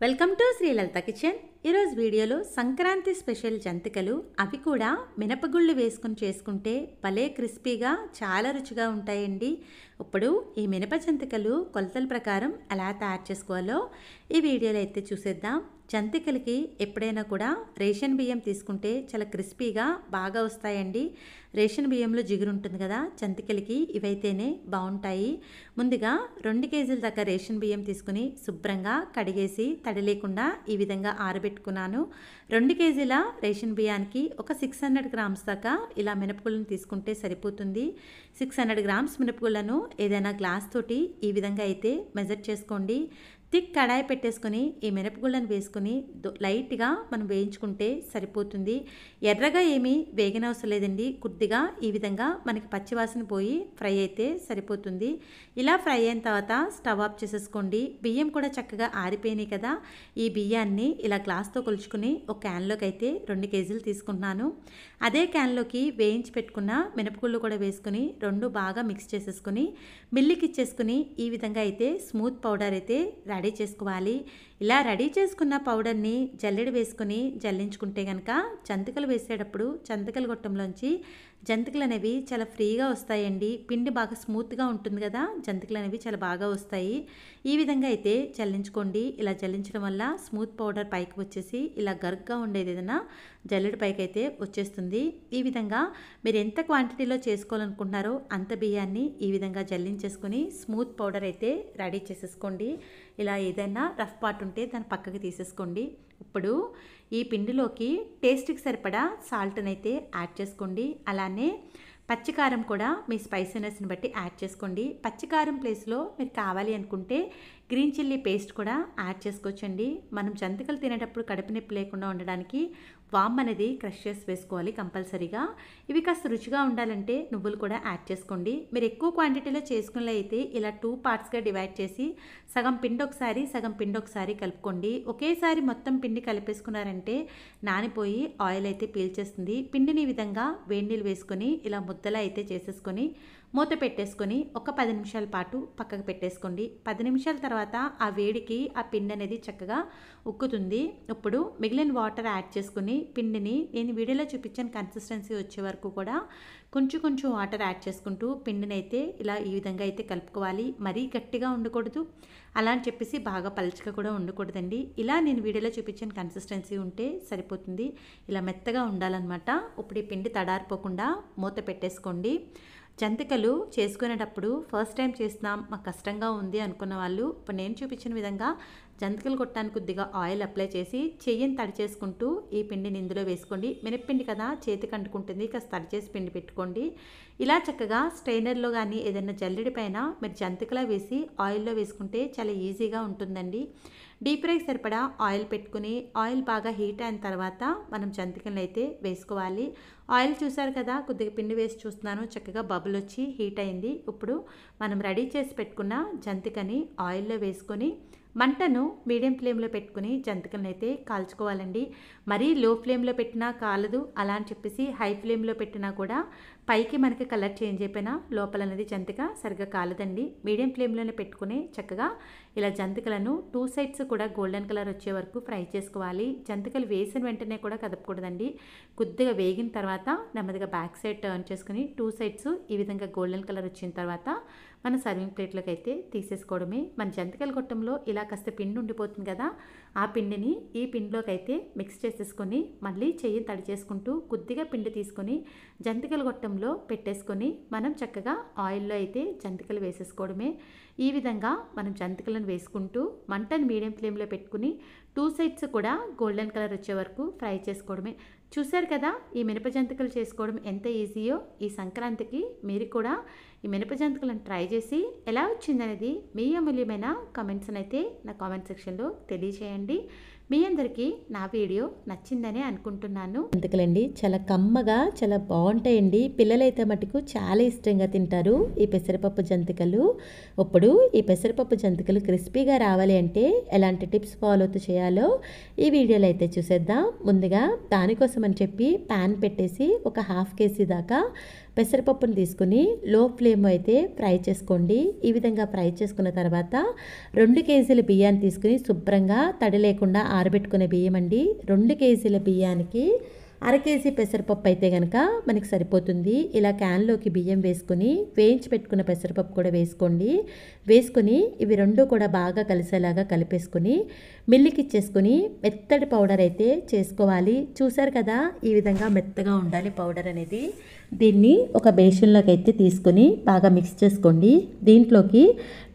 Welcome to Sri Lalta Kitchen. ఈరోజు వీడియోలో Sankranti special జంతికలు అవి కూడా మినపగుళ్ళు వేసుకుని చేసుకుంటే భలే క్రిస్పీగా చాలా రుచిగా ఉంటాయండి ఇప్పుడు ఈ మినప జంతికలు కొలతల ప్రకారం ఎలా తయారు చేసుకోవాలో ఈ వీడియోలో అయితే చూసేద్దాం జంతికలకి ఎప్పుడైనా కూడా రేషన్ బియ్యం తీసుకుంటే చాలా క్రిస్పీగా బాగా వస్తాయండి రేషన్ బియ్యంలో జిగురు ఉంటుంది కదా జంతికలకి ఇవైతేనే బాగుంటాయి ముందుగా రెండు కేజీల దాకా రేషన్ బియ్యం తీసుకుని శుభ్రంగా కడిగేసి తడి లేకుండా ఈ విధంగా ఆరబెట్టి నానబెట్టుకున్నాను రెండు కేజీల రేషన్ బియ్యానికి ఒక సిక్స్ హండ్రెడ్ గ్రామ్స్ దాకా ఇలా మినపగుళ్ళను తీసుకుంటే సరిపోతుంది సిక్స్ హండ్రెడ్ గ్రామ్స్ మినపగుళ్ళను ఏదైనా గ్లాస్ తోటి ఈ విధంగా అయితే మెజర్ చేసుకోండి థిక్ కడాయి పెట్టేసుకొని ఈ మినపగుళ్ళను వేసుకొని లైట్గా మనం వేయించుకుంటే సరిపోతుంది ఎర్రగా ఏమీ వేగనవసరం లేదండి కొద్దిగా ఈ విధంగా మనకి పచ్చివాసన పోయి ఫ్రై అయితే సరిపోతుంది ఇలా ఫ్రై అయిన తర్వాత స్టవ్ ఆఫ్ చేసేసుకోండి బియ్యం కూడా చక్కగా ఆరిపోయినాయి కదా ఈ బియ్యాన్ని ఇలా గ్లాస్తో కొలుచుకుని ఒక క్యాన్లోకి అయితే రెండు కేజీలు తీసుకుంటున్నాను అదే క్యాన్లోకి వేయించి పెట్టుకున్న మినపగుళ్ళు కూడా వేసుకుని రెండు బాగా మిక్స్ చేసేసుకుని మిల్లికి ఇచ్చేసుకుని ఈ విధంగా అయితే స్మూత్ పౌడర్ అయితే రెడీ చేసుకోవాలి ఇలా రెడీ చేసుకున్న పౌడర్ని జల్లెడ వేసుకుని జల్లించుకుంటే కనుక చంతికలు వేసేటప్పుడు చంతకలు గొట్టంలోంచి జంతికలు అనేవి చాలా ఫ్రీగా వస్తాయండి పిండి బాగా స్మూత్గా ఉంటుంది కదా జంతికలు అనేవి చాలా బాగా వస్తాయి ఈ విధంగా అయితే చల్లించుకోండి ఇలా చల్లించడం వల్ల స్మూత్ పౌడర్ పైకి వచ్చేసి ఇలా గరుగ్గా ఉండేది ఏదైనా జల్లెడ పైకి అయితే వచ్చేస్తుంది ఈ విధంగా మీరు ఎంత క్వాంటిటీలో చేసుకోవాలనుకుంటున్నారో అంత బియ్యాన్ని ఈ విధంగా జల్లించేసుకొని స్మూత్ పౌడర్ అయితే రెడీ చేసేసుకోండి ఇలా ఏదైనా రఫ్ పార్ట్ ఉంటే దాన్ని పక్కకి తీసేసుకోండి ఇప్పుడు ఈ పిండిలోకి టేస్ట్కి సరిపడా సాల్ట్ని అయితే యాడ్ చేసుకోండి అలానే పచ్చికారం కూడా మీ స్పైసీనెస్ని బట్టి యాడ్ చేసుకోండి పచ్చికారం ప్లేస్లో మీరు కావాలి అనుకుంటే గ్రీన్ చిల్లీ పేస్ట్ కూడా యాడ్ చేసుకోవచ్చండి మనం జంతికలు తినేటప్పుడు కడుపు నొప్పి లేకుండా ఉండడానికి వామ్ అనేది క్రష్ చేసి వేసుకోవాలి కంపల్సరీగా ఇవి కాస్త రుచిగా ఉండాలంటే నువ్వులు కూడా యాడ్ చేసుకోండి మీరు ఎక్కువ క్వాంటిటీలో చేసుకునే అయితే ఇలా టూ పార్ట్స్గా డివైడ్ చేసి సగం పిండి ఒకసారి సగం పిండి ఒకసారి కలుపుకోండి ఒకేసారి మొత్తం పిండి కలిపేసుకున్నారంటే నానిపోయి ఆయిల్ అయితే పీల్చేస్తుంది పిండిని ఈ విధంగా వేడి నీళ్ళు వేసుకొని ఇలా ముద్దలా అయితే చేసేసుకొని మూత పెట్టేసుకొని ఒక పది నిమిషాల పాటు పక్కకు పెట్టేసుకోండి పది నిమిషాల తర్వాత ఆ వేడికి ఆ పిండి అనేది చక్కగా ఉక్కుతుంది ఇప్పుడు మిగిలిన వాటర్ యాడ్ చేసుకుని పిండిని నేను వీడియోలో చూపించిన కన్సిస్టెన్సీ వచ్చే వరకు కూడా కొంచెం కొంచెం వాటర్ యాడ్ చేసుకుంటూ పిండిని అయితే ఇలా ఈ విధంగా అయితే కలుపుకోవాలి మరీ గట్టిగా ఉండకూడదు అలా అని చెప్పేసి బాగా పలచగా కూడా ఉండకూడదండి ఇలా నేను వీడియోలో చూపించిన కన్సిస్టెన్సీ ఉంటే సరిపోతుంది ఇలా మెత్తగా ఉండాలన్నమాట ఇప్పుడు ఈ పిండి తడారిపోకుండా మూత పెట్టేసుకోండి జంతికలు చేసుకునేటప్పుడు ఫస్ట్ టైం చేస్తున్నాం మాకు కష్టంగా ఉంది అనుకున్న వాళ్ళు ఇప్పుడు నేను చూపించిన విధంగా జంతికలు కొట్టడానికి కొద్దిగా ఆయిల్ అప్లై చేసి చెయ్యిని తడి చేసుకుంటూ ఈ పిండిని ఇందులో వేసుకోండి మినప్పిండి కదా చేతి కంటుకుంటుంది కాస్త తడి చేసి పిండి పెట్టుకోండి ఇలా చక్కగా స్ట్రైనర్లో కానీ ఏదైనా జల్లెడి పైన మీరు జంతికలా వేసి ఆయిల్లో వేసుకుంటే చాలా ఈజీగా ఉంటుందండి డీప్ రైస్ సరిపడా ఆయిల్ పెట్టుకుని ఆయిల్ బాగా హీట్ అయిన తర్వాత మనం జంతికలను అయితే వేసుకోవాలి ఆయిల్ చూసారు కదా కొద్దిగా పిండి వేసి చూస్తున్నాను చక్కగా బబుల్ వచ్చి హీట్ అయింది ఇప్పుడు మనం రెడీ చేసి పెట్టుకున్న జంతికని ఆయిల్లో వేసుకొని మంటను మీడియం ఫ్లేమ్లో పెట్టుకుని జంతికలను అయితే కాల్చుకోవాలండి మరీ లో ఫ్లేమ్లో పెట్టినా కాలదు అలా అని చెప్పేసి హై ఫ్లేమ్లో పెట్టినా కూడా పైకి మనకి కలర్ చేంజ్ అయిపోయినా లోపల అనేది జంతిక సరిగ్గా కాలదండి మీడియం ఫ్లేమ్లోనే పెట్టుకుని చక్కగా ఇలా జంతికలను టూ సైడ్స్ కూడా గోల్డెన్ కలర్ వచ్చే వరకు ఫ్రై చేసుకోవాలి జంతికలు వేసిన వెంటనే కూడా కదపకూడదండి కొద్దిగా వేగిన తర్వాత నెమ్మదిగా బ్యాక్ సైడ్ టర్న్ చేసుకుని టూ సైడ్స్ ఈ విధంగా గోల్డెన్ కలర్ వచ్చిన తర్వాత మన సర్వింగ్ ప్లేట్లోకి అయితే తీసేసుకోవడమే మన జంతికల గొట్టంలో ఇలా కాస్త పిండి ఉండిపోతుంది కదా ఆ పిండిని ఈ పిండిలోకి అయితే మిక్స్ చేసేసుకొని మళ్ళీ చెయ్యి తడి చేసుకుంటూ కొద్దిగా పిండి తీసుకొని జంతికల గొట్టంలో పెట్టేసుకొని మనం చక్కగా ఆయిల్లో అయితే జంతికలు వేసేసుకోవడమే ఈ విధంగా మనం జంతికలను వేసుకుంటూ మంటను మీడియం ఫ్లేమ్లో పెట్టుకుని టూ సైడ్స్ కూడా గోల్డెన్ కలర్ వచ్చే వరకు ఫ్రై చేసుకోవడమే చూశారు కదా ఈ మినప చేసుకోవడం ఎంత ఈజీయో ఈ సంక్రాంతికి మీరు కూడా ఈ మినప జంతికలను ట్రై చేసి ఎలా వచ్చిందనేది మీ అమూల్యమైన కమెంట్స్ని అయితే నా కామెంట్ సెక్షన్లో తెలియజేయండి మీ అందరికీ నా వీడియో నచ్చిందనే అనుకుంటున్నాను అందుకలండి చాలా కమ్మగా చాలా బాగుంటాయండి పిల్లలైతే మటుకు చాలా ఇష్టంగా తింటారు ఈ పెసరపప్పు జంతికలు ఇప్పుడు ఈ పెసరపప్పు జంతికలు క్రిస్పీగా రావాలి అంటే ఎలాంటి టిప్స్ ఫాలో చేయాలో ఈ వీడియోలో అయితే చూసేద్దాం ముందుగా దానికోసం అని చెప్పి ప్యాన్ పెట్టేసి ఒక హాఫ్ కేజీ దాకా పెసరపప్పును తీసుకుని లో ఫ్లేమ్ అయితే ఫ్రై చేసుకోండి ఈ విధంగా ఫ్రై చేసుకున్న తర్వాత రెండు కేజీల బియ్యాన్ని తీసుకుని శుభ్రంగా తడి లేకుండా ఆరబెట్టుకునే బియ్యం అండి రెండు కేజీల బియ్యానికి అర కేజీ పెసరపప్పు అయితే కనుక మనకి సరిపోతుంది ఇలా క్యాన్లోకి బియ్యం వేసుకుని వేయించి పెట్టుకున్న పెసరపప్పు కూడా వేసుకోండి వేసుకుని ఇవి రెండు కూడా బాగా కలిసేలాగా కలిపేసుకుని మిల్లికి ఇచ్చేసుకుని మెత్తటి పౌడర్ అయితే చేసుకోవాలి చూసారు కదా ఈ విధంగా మెత్తగా ఉండాలి పౌడర్ అనేది దీన్ని ఒక బేషన్లోకి అయితే తీసుకుని బాగా మిక్స్ చేసుకోండి దీంట్లోకి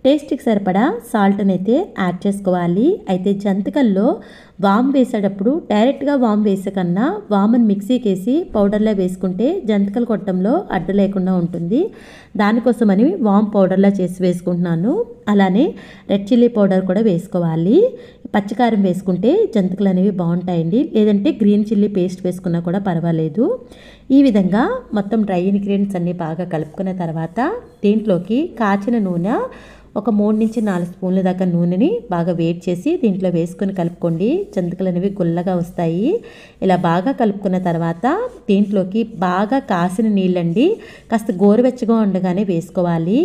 టేస్ట్కి సరిపడా సాల్ట్ని అయితే యాడ్ చేసుకోవాలి అయితే జంతికల్లో వామ్ వేసేటప్పుడు డైరెక్ట్గా వామ్ కన్నా వామును మిక్సీకి వేసి పౌడర్లో వేసుకుంటే జంతికలు కొట్టడంలో అడ్డు లేకుండా ఉంటుంది దానికోసమని వామ్ పౌడర్లా చేసి వేసుకుంటున్నాను అలానే రెడ్ చిల్లీ పౌడర్ కూడా వేసుకోవాలి పచ్చికారం వేసుకుంటే జంతికలు అనేవి బాగుంటాయండి లేదంటే గ్రీన్ చిల్లీ పేస్ట్ వేసుకున్నా కూడా పర్వాలేదు ఈ విధంగా మొత్తం డ్రై ఇంగ్రీడియంట్స్ అన్నీ బాగా కలుపుకున్న తర్వాత దీంట్లోకి కాచిన నూనె ఒక మూడు నుంచి నాలుగు స్పూన్ల దాకా నూనెని బాగా వేడి చేసి దీంట్లో వేసుకొని కలుపుకోండి జంతికలు అనేవి గుల్లగా వస్తాయి ఇలా బాగా కలుపుకున్న తర్వాత దీంట్లోకి బాగా కాసిన నీళ్ళండి కాస్త గోరువెచ్చగా ఉండగానే వేసుకోవాలి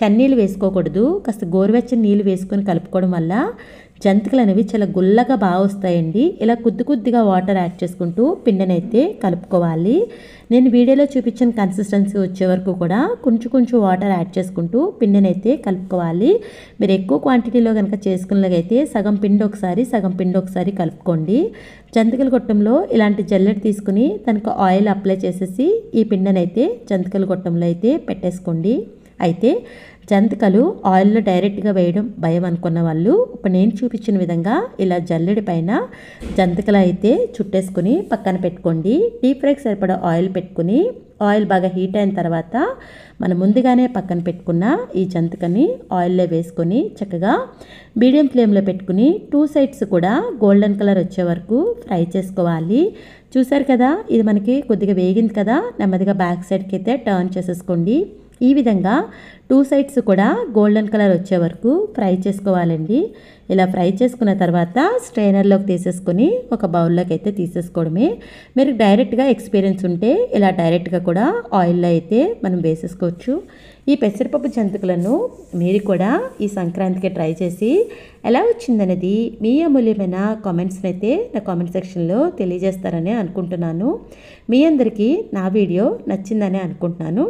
చన్నీళ్ళు వేసుకోకూడదు కాస్త గోరువెచ్చని నీళ్ళు వేసుకొని కలుపుకోవడం వల్ల జంతికలు అనేవి చాలా గుల్లగా బాగా వస్తాయండి ఇలా కొద్ది కొద్దిగా వాటర్ యాడ్ చేసుకుంటూ పిండినైతే కలుపుకోవాలి నేను వీడియోలో చూపించిన కన్సిస్టెన్సీ వచ్చే వరకు కూడా కొంచెం కొంచెం వాటర్ యాడ్ చేసుకుంటూ పిండినైతే కలుపుకోవాలి మీరు ఎక్కువ క్వాంటిటీలో కనుక చేసుకున్నలాగైతే సగం పిండి ఒకసారి సగం పిండి ఒకసారి కలుపుకోండి జంతికల గొట్టంలో ఇలాంటి జల్లెట్ తీసుకుని దానికి ఆయిల్ అప్లై చేసేసి ఈ పిండినైతే జంతికల గొట్టంలో అయితే పెట్టేసుకోండి అయితే జంతికలు ఆయిల్లో డైరెక్ట్గా వేయడం భయం అనుకున్న వాళ్ళు ఇప్పుడు నేను చూపించిన విధంగా ఇలా జల్లెడి పైన జంతికలు అయితే చుట్టేసుకుని పక్కన పెట్టుకోండి డీప్ ఫ్రైకి సరిపడా ఆయిల్ పెట్టుకుని ఆయిల్ బాగా హీట్ అయిన తర్వాత మనం ముందుగానే పక్కన పెట్టుకున్న ఈ జంతికని ఆయిల్లో వేసుకొని చక్కగా మీడియం ఫ్లేమ్లో పెట్టుకుని టూ సైడ్స్ కూడా గోల్డెన్ కలర్ వచ్చే వరకు ఫ్రై చేసుకోవాలి చూసారు కదా ఇది మనకి కొద్దిగా వేగింది కదా నెమ్మదిగా బ్యాక్ సైడ్కి అయితే టర్న్ చేసేసుకోండి ఈ విధంగా టూ సైడ్స్ కూడా గోల్డెన్ కలర్ వచ్చే వరకు ఫ్రై చేసుకోవాలండి ఇలా ఫ్రై చేసుకున్న తర్వాత స్ట్రైనర్లోకి తీసేసుకొని ఒక బౌల్లోకి అయితే తీసేసుకోవడమే మీరు డైరెక్ట్గా ఎక్స్పీరియన్స్ ఉంటే ఇలా డైరెక్ట్గా కూడా ఆయిల్లో అయితే మనం వేసేసుకోవచ్చు ఈ పెసరపప్పు జంతికలను మీరు కూడా ఈ సంక్రాంతికి ట్రై చేసి ఎలా వచ్చిందనేది మీ అమూల్యమైన కామెంట్స్ని అయితే నా కామెంట్ సెక్షన్లో తెలియజేస్తారని అనుకుంటున్నాను మీ అందరికీ నా వీడియో నచ్చిందని అనుకుంటున్నాను